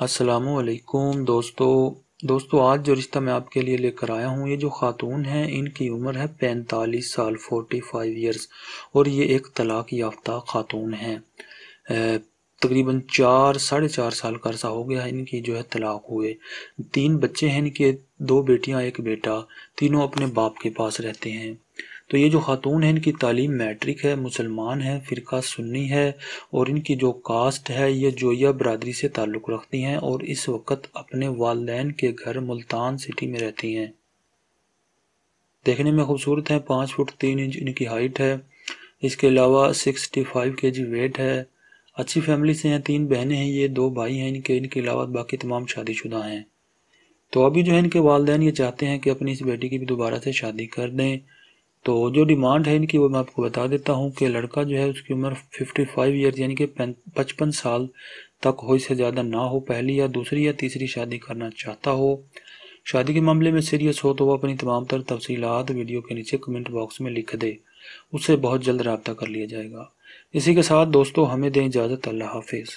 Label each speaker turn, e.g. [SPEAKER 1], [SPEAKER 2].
[SPEAKER 1] असलकुम दोस्तों दोस्तों आज जो रिश्ता मैं आपके लिए लेकर आया हूँ ये जो ख़ातून हैं इनकी उम्र है पैंतालीस साल फोर्टी फाइव ईयर्स और ये एक तलाक याफ्ता ख़ातून हैं तकरीबन चार साढ़े चार साल का अर्सा हो गया है इनकी जो है तलाक हुए तीन बच्चे हैं इनके दो बेटियाँ एक बेटा तीनों अपने बाप के पास रहते हैं तो ये जो ख़ातून हैं इनकी तालीम मैट्रिक है मुसलमान है फ़िरका सुन्नी है और इनकी जो कास्ट है ये जोया बरदरी से ताल्लुक़ रखती हैं और इस वक्त अपने वालदेन के घर मुल्तान सिटी में रहती हैं देखने में खूबसूरत हैं पाँच फुट तीन इंच इनकी हाइट है इसके अलावा सिक्सटी फाइव के जी वेट है अच्छी फैमिली से हैं तीन बहनें हैं ये दो भाई हैं इनके इनके अलावा बाकी तमाम शादीशुदा हैं तो अभी जो है इनके वालदेन ये चाहते हैं कि अपनी इस बेटी की भी दोबारा से शादी कर दें तो जो डिमांड है इनकी वो मैं आपको बता देता हूँ कि लड़का जो है उसकी उम्र 55 फाइव ईयर यानी कि पचपन साल तक हो इससे ज़्यादा ना हो पहली या दूसरी या तीसरी शादी करना चाहता हो शादी के मामले में सीरियस हो तो वो अपनी तमाम तर तफसीलात वीडियो के नीचे कमेंट बॉक्स में लिख दे उससे बहुत जल्द रबता कर लिया जाएगा इसी के साथ दोस्तों हमें दें इजाज़त अल्लाह हाफिज़